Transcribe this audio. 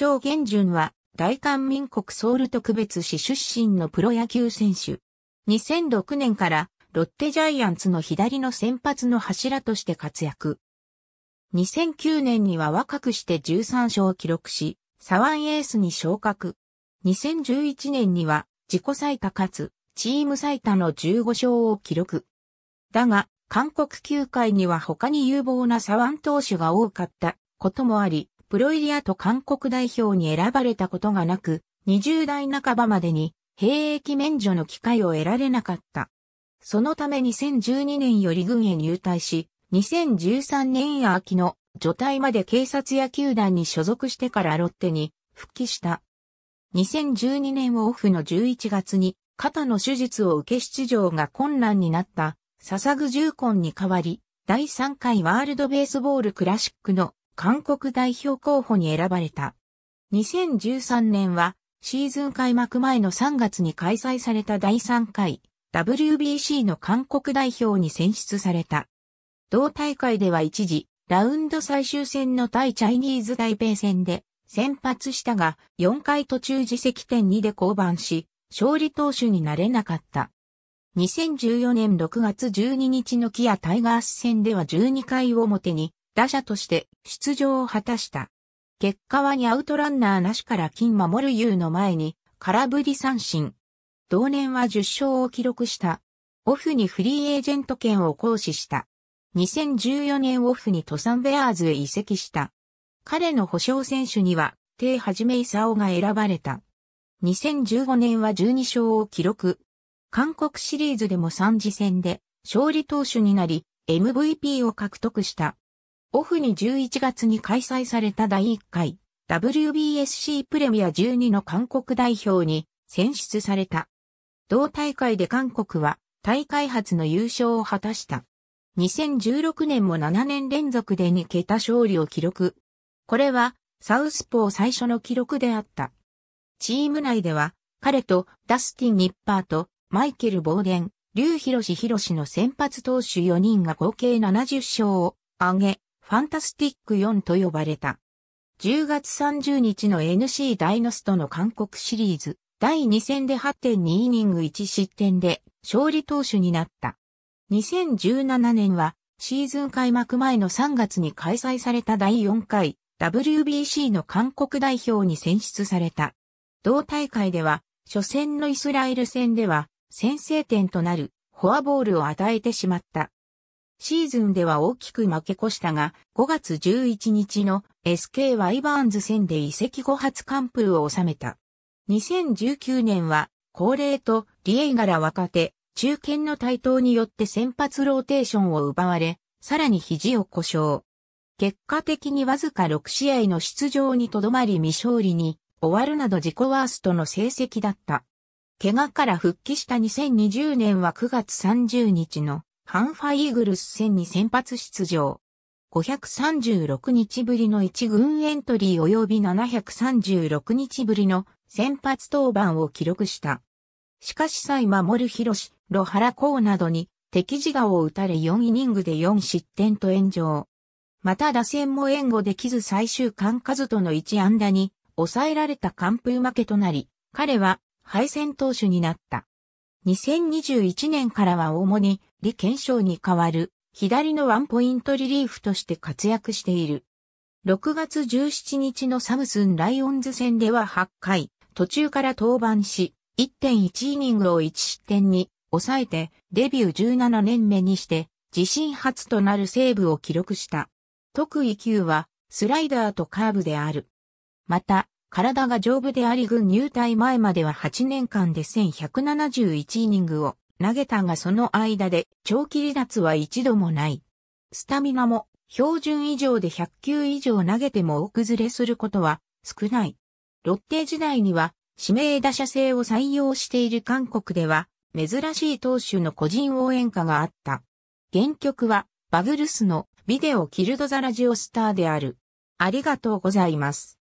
張元順は、大韓民国ソウル特別市出身のプロ野球選手。2006年からロッテジャイアンツの左の先発の柱として活躍。2009年には若くして13勝を記録し、サワンエースに昇格。2011年には自己最多かつチーム最多の15勝を記録。だが、韓国球界には他に有望なサワン投手が多かったこともあり、プロ入りと韓国代表に選ばれたことがなく、20代半ばまでに兵役免除の機会を得られなかった。そのため2012年より軍へ入隊し、2013年秋の除隊まで警察野球団に所属してからロッテに復帰した。2012年オフの11月に肩の手術を受け出場が困難になった笹具重根に代わり、第3回ワールドベースボールクラシックの韓国代表候補に選ばれた。2013年はシーズン開幕前の3月に開催された第3回 WBC の韓国代表に選出された。同大会では一時、ラウンド最終戦の対チャイニーズ台北戦で先発したが4回途中自責点2で降板し、勝利投手になれなかった。2014年6月12日のキアタイガース戦では12回表に打者として出場を果たした。結果はにアウトランナーなしから金守る優の前に空振り三振。同年は10勝を記録した。オフにフリーエージェント権を行使した。2014年オフにトサンベアーズへ移籍した。彼の保証選手には、テイはじめイサオが選ばれた。2015年は12勝を記録。韓国シリーズでも3次戦で勝利投手になり、MVP を獲得した。オフに11月に開催された第1回 WBSC プレミア12の韓国代表に選出された。同大会で韓国は大会初の優勝を果たした。2016年も7年連続で2桁勝利を記録。これはサウスポー最初の記録であった。チーム内では彼とダスティン・ニッパーとマイケル・ボーデン、リュウ・ヒロシ・ヒロシの先発投手4人が合計70勝を挙げ、ファンタスティック4と呼ばれた。10月30日の NC ダイノストの韓国シリーズ第2戦で8.2イニング1失点で勝利投手になった。2017年はシーズン開幕前の3月に開催された第4回 WBC の韓国代表に選出された。同大会では初戦のイスラエル戦では先制点となるフォアボールを与えてしまった。シーズンでは大きく負け越したが、5月11日の SK ワイバーンズ戦で移籍後初完封を収めた。2019年は、高齢とリエイガラ若手、中堅の台頭によって先発ローテーションを奪われ、さらに肘を故障。結果的にわずか6試合の出場にとどまり未勝利に終わるなど自己ワーストの成績だった。怪我から復帰した2020年は9月30日のハンファイーグルス戦に先発出場。536日ぶりの1軍エントリー及び736日ぶりの先発登板を記録した。しかし際守る広、ロハラコーなどに敵自我を打たれ4イニングで4失点と炎上。また打線も援護できず最終間数との1安打に抑えられた完封負けとなり、彼は敗戦投手になった。2021年からは主に李健章に代わる左のワンポイントリリーフとして活躍している。6月17日のサムスンライオンズ戦では8回、途中から登板し、1.1イニングを1失点に抑えて、デビュー17年目にして、自身初となるセーブを記録した。特異級は、スライダーとカーブである。また、体が丈夫であり軍入隊前までは8年間で1171イニングを投げたがその間で長期離脱は一度もない。スタミナも標準以上で100球以上投げても大崩れすることは少ない。ロッテ時代には指名打者制を採用している韓国では珍しい投手の個人応援歌があった。原曲はバグルスのビデオキルドザラジオスターである。ありがとうございます。